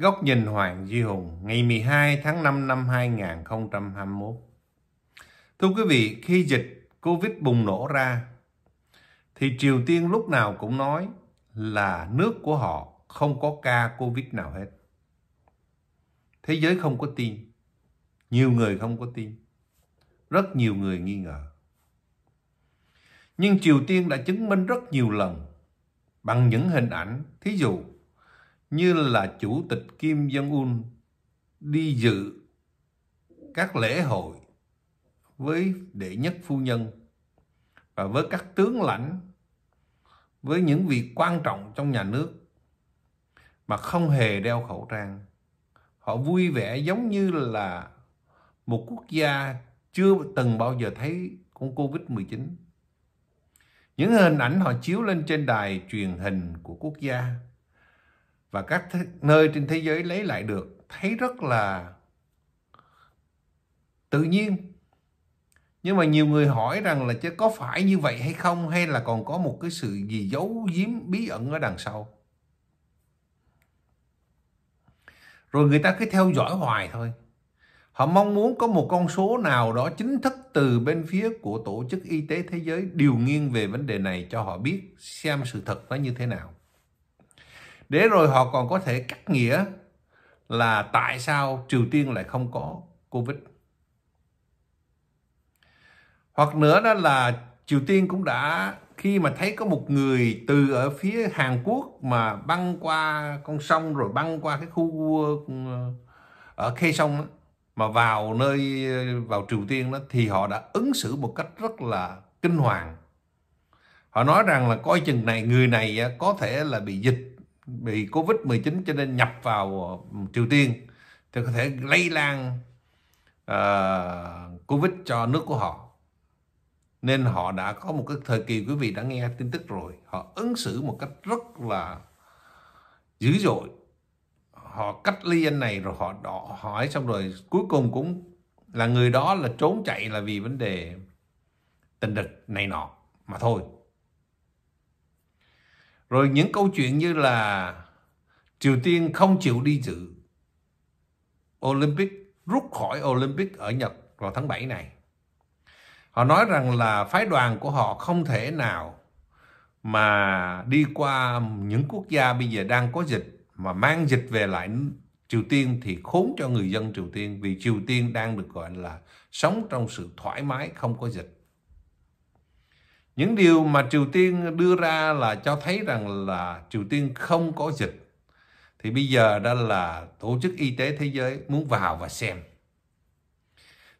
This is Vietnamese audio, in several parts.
Góc nhìn Hoàng Duy Hùng ngày 12 tháng 5 năm 2021 Thưa quý vị, khi dịch Covid bùng nổ ra thì Triều Tiên lúc nào cũng nói là nước của họ không có ca Covid nào hết. Thế giới không có tin. Nhiều người không có tin. Rất nhiều người nghi ngờ. Nhưng Triều Tiên đã chứng minh rất nhiều lần bằng những hình ảnh. Thí dụ, như là Chủ tịch Kim Jong-un đi dự các lễ hội với đệ nhất phu nhân và với các tướng lãnh với những việc quan trọng trong nhà nước mà không hề đeo khẩu trang họ vui vẻ giống như là một quốc gia chưa từng bao giờ thấy con Covid-19. Những hình ảnh họ chiếu lên trên đài truyền hình của quốc gia và các nơi trên thế giới lấy lại được thấy rất là tự nhiên nhưng mà nhiều người hỏi rằng là chứ có phải như vậy hay không hay là còn có một cái sự gì giấu giếm bí ẩn ở đằng sau rồi người ta cứ theo dõi hoài thôi họ mong muốn có một con số nào đó chính thức từ bên phía của tổ chức y tế thế giới điều nghiêng về vấn đề này cho họ biết xem sự thật nó như thế nào để rồi họ còn có thể cắt nghĩa là tại sao Triều Tiên lại không có Covid. Hoặc nữa đó là Triều Tiên cũng đã khi mà thấy có một người từ ở phía Hàn Quốc mà băng qua con sông rồi băng qua cái khu ờ, ở khe Sông mà vào nơi vào Triều Tiên đó thì họ đã ứng xử một cách rất là kinh hoàng. Họ nói rằng là coi chừng này người này có thể là bị dịch bị Covid-19 cho nên nhập vào ừ, Triều Tiên thì có thể lây lan uh, Covid cho nước của họ. Nên họ đã có một cái thời kỳ quý vị đã nghe tin tức rồi. Họ ứng xử một cách rất là dữ dội. Họ cách ly anh này rồi họ đỏ hỏi xong rồi cuối cùng cũng là người đó là trốn chạy là vì vấn đề tình địch này nọ mà thôi rồi những câu chuyện như là Triều Tiên không chịu đi dự Olympic, rút khỏi Olympic ở Nhật vào tháng 7 này. Họ nói rằng là phái đoàn của họ không thể nào mà đi qua những quốc gia bây giờ đang có dịch mà mang dịch về lại Triều Tiên thì khốn cho người dân Triều Tiên vì Triều Tiên đang được gọi là sống trong sự thoải mái không có dịch. Những điều mà Triều Tiên đưa ra là cho thấy rằng là Triều Tiên không có dịch. Thì bây giờ đó là Tổ chức Y tế Thế giới muốn vào và xem.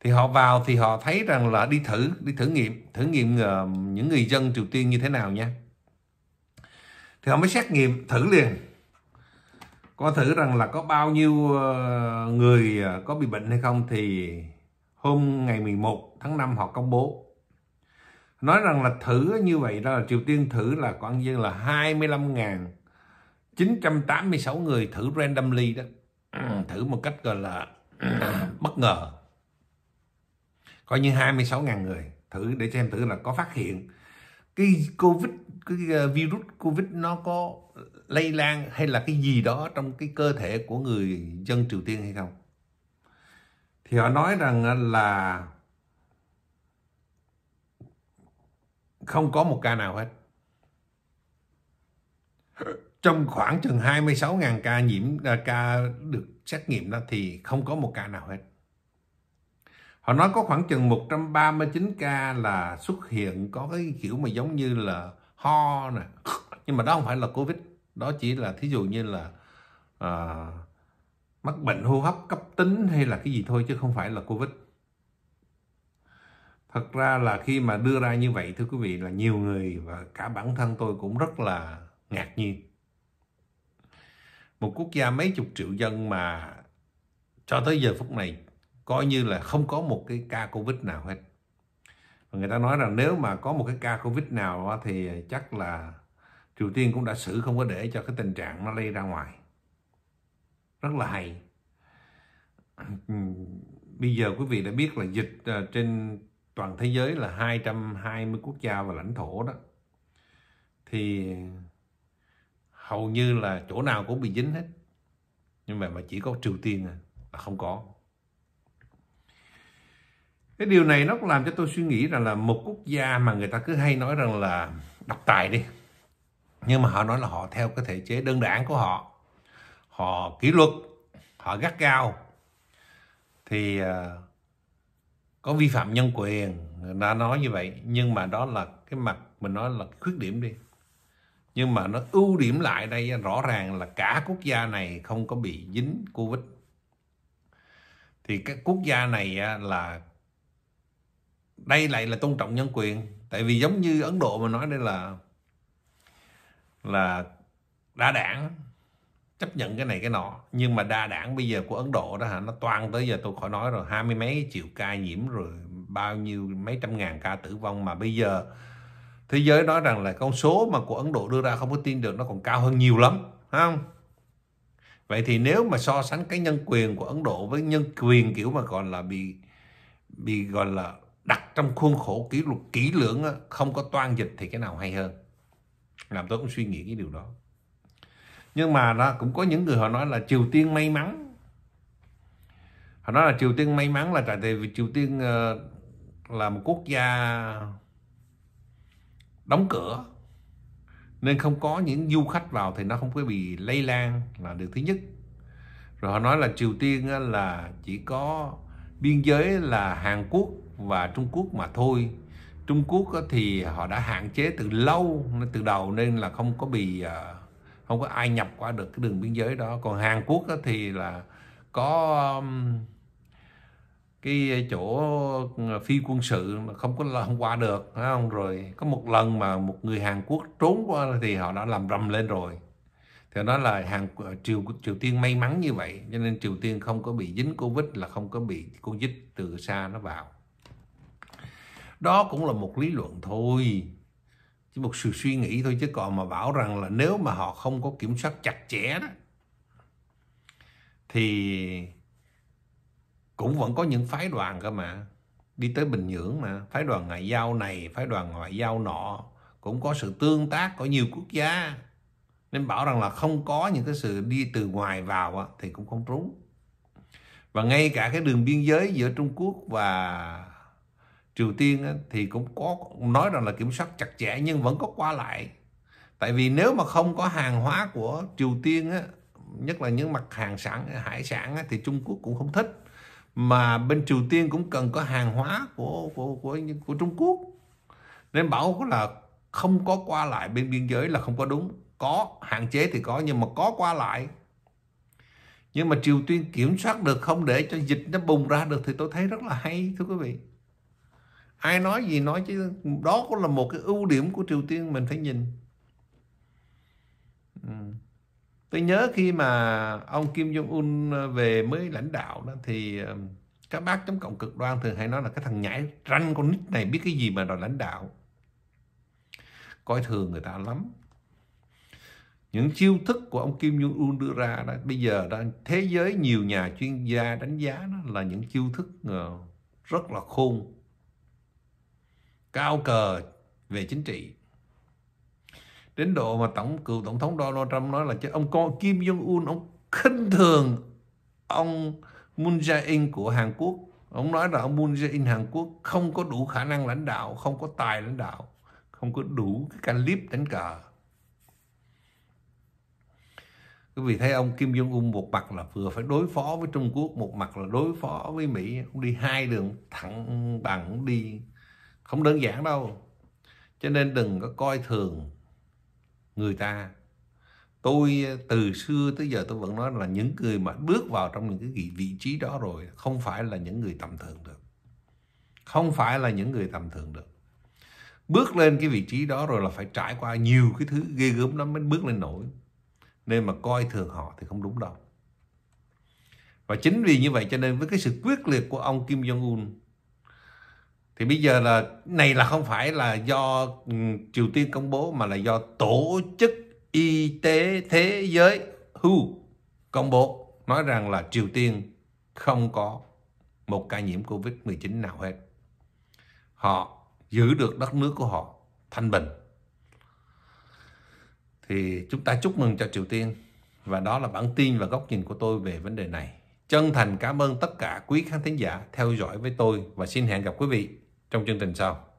Thì họ vào thì họ thấy rằng là đi thử, đi thử nghiệm, thử nghiệm ờ, những người dân Triều Tiên như thế nào nha. Thì họ mới xét nghiệm thử liền. Có thử rằng là có bao nhiêu ờ, người ờ, có bị bệnh hay không thì hôm ngày 11 tháng 5 họ công bố nói rằng là thử như vậy đó là Triều Tiên thử là khoảng như là 25.986 người thử randomly đó thử một cách gọi là bất ngờ coi như 26.000 người thử để xem thử là có phát hiện cái covid cái ờ, virus covid nó có lây lan hay là cái gì đó trong cái cơ thể của người dân Triều Tiên hay không thì họ nói rằng ờ, là Không có một ca nào hết. Trong khoảng chừng 26.000 ca nhiễm à, ca được xét nghiệm đó thì không có một ca nào hết. Họ nói có khoảng chừng 139 ca là xuất hiện có cái kiểu mà giống như là ho nè. Nhưng mà đó không phải là Covid. Đó chỉ là thí dụ như là uh, mắc bệnh hô hấp cấp tính hay là cái gì thôi chứ không phải là Covid thật ra là khi mà đưa ra như vậy thưa quý vị là nhiều người và cả bản thân tôi cũng rất là ngạc nhiên một quốc gia mấy chục triệu dân mà cho tới giờ phút này coi như là không có một cái ca covid nào hết và người ta nói rằng nếu mà có một cái ca covid nào thì chắc là triều tiên cũng đã xử không có để cho cái tình trạng nó lây ra ngoài rất là hay bây giờ quý vị đã biết là dịch ờ, trên toàn thế giới là 220 quốc gia và lãnh thổ đó thì hầu như là chỗ nào cũng bị dính hết nhưng mà chỉ có Triều Tiên à, là không có cái điều này nó cũng làm cho tôi suy nghĩ rằng là một quốc gia mà người ta cứ hay nói rằng là độc tài đi nhưng mà họ nói là họ theo cái thể chế đơn giản của họ họ kỷ luật họ gắt gao thì à, có vi phạm nhân quyền đã nói như vậy nhưng mà đó là cái mặt mình nói là khuyết điểm đi nhưng mà nó ưu điểm lại đây rõ ràng là cả quốc gia này không có bị dính covid thì các quốc gia này là đây lại là tôn trọng nhân quyền tại vì giống như ấn độ mà nói đây là là đa đảng chấp nhận cái này cái nọ nhưng mà đa đảng bây giờ của Ấn Độ đó hả nó toan tới giờ tôi khỏi nói rồi hai mươi mấy triệu ca nhiễm rồi bao nhiêu mấy trăm ngàn ca tử vong mà bây giờ thế giới nói rằng là con số mà của Ấn Độ đưa ra không có tin được nó còn cao hơn nhiều lắm không vậy thì nếu mà so sánh cái nhân quyền của Ấn Độ với nhân quyền kiểu mà còn là bị bị gọi là đặt trong khuôn khổ kỷ luật kỹ lưỡng không có toan dịch thì cái nào hay hơn làm tôi cũng suy nghĩ cái điều đó nhưng mà nó cũng có những người họ nói là Triều Tiên may mắn họ nói là Triều Tiên may mắn là tại vì Triều Tiên ờ, là một quốc gia đóng cửa nên không có những du khách vào thì nó không có bị lây lan là được thứ nhất rồi họ nói là Triều Tiên là chỉ có biên giới là Hàn Quốc và Trung Quốc mà thôi Trung Quốc thì họ đã hạn chế từ lâu từ đầu nên là không có bị ờ, không có ai nhập qua được cái đường biên giới đó còn Hàn Quốc đó thì là có um, cái chỗ ờ, phi quân sự mà không có là không qua được phải không rồi có một lần mà một người Hàn Quốc trốn qua thì họ đã làm rầm lên rồi thì đó là Hàn ờ, Triều Triều Tiên may mắn như vậy cho nên Triều Tiên không có bị dính Covid là không có bị Covid từ xa nó vào đó cũng là một lý luận thôi chỉ một sự suy nghĩ thôi chứ còn mà bảo rằng là nếu mà họ không có kiểm soát chặt chẽ đó thì cũng vẫn có những phái đoàn cơ mà đi tới Bình Nhưỡng mà phái đoàn ngoại giao này phái đoàn ngoại giao nọ cũng có sự tương tác của nhiều quốc gia nên bảo rằng là không có những cái sự đi từ ngoài vào thì cũng không trúng và ngay cả cái đường biên giới giữa Trung Quốc và Triều Tiên thì cũng có nói rằng là kiểm soát chặt chẽ nhưng vẫn có qua lại. Tại vì nếu mà không có hàng hóa của Triều Tiên nhất là những mặt hàng sản hải sản thì Trung Quốc cũng không thích mà bên Triều Tiên cũng cần có hàng hóa của của của của Trung Quốc nên bảo là không có qua lại bên biên giới là không có đúng có hạn chế thì có nhưng mà có qua lại nhưng mà Triều Tiên kiểm soát được không để cho dịch nó bùng ra được thì tôi thấy rất là hay thưa quý vị ai nói gì nói chứ đó cũng là một cái ưu điểm của Triều Tiên mình phải nhìn ừ. tôi nhớ khi mà ông Kim Jong Un về mới lãnh đạo đó thì ờ, các bác chống cộng cực đoan thường hay nói là cái thằng nhãi ranh con nít này biết cái gì mà đòi lãnh đạo coi thường người ta lắm những chiêu thức của ông Kim Jong Un đưa ra đó bây giờ đó, thế giới nhiều nhà chuyên gia đánh giá đó là những chiêu thức ờ, rất là khôn cao cờ về chính trị đến độ mà tổng cựu tổng thống Donald Trump nói là chứ ông con Kim Jong Un ông khinh thường ông Moon Jae-in của Hàn Quốc ông nói là ông Moon Jae-in Hàn Quốc không có đủ khả năng lãnh đạo không có tài lãnh đạo không có đủ cái clip đánh cờ quý vị thấy ông Kim Jong Un một mặt là vừa phải đối phó với Trung Quốc một mặt là đối phó với Mỹ ông đi hai đường thẳng bằng đi không đơn giản đâu cho nên đừng có coi thường người ta tôi từ xưa tới giờ tôi vẫn nói là những người mà bước vào trong những cái vị trí đó rồi không phải là những người tầm thường được không phải là những người tầm thường được bước lên cái vị trí đó rồi là phải trải qua nhiều cái thứ ghê gớm lắm mới bước lên nổi nên mà coi thường họ thì không đúng đâu và chính vì như vậy cho nên với cái sự quyết liệt của ông Kim Jong Un thì bây giờ là này là không phải là do ừ, Triều Tiên công bố mà là do tổ chức y tế thế giới WHO công bố nói rằng là Triều Tiên không có một ca nhiễm Covid-19 nào hết. Họ giữ được đất nước của họ thanh bình. Thì chúng ta chúc mừng cho Triều Tiên và đó là bản tin và góc nhìn của tôi về vấn đề này. Chân thành cảm ơn tất cả quý khán thính giả theo dõi với tôi và xin hẹn gặp quý vị trong chương trình sau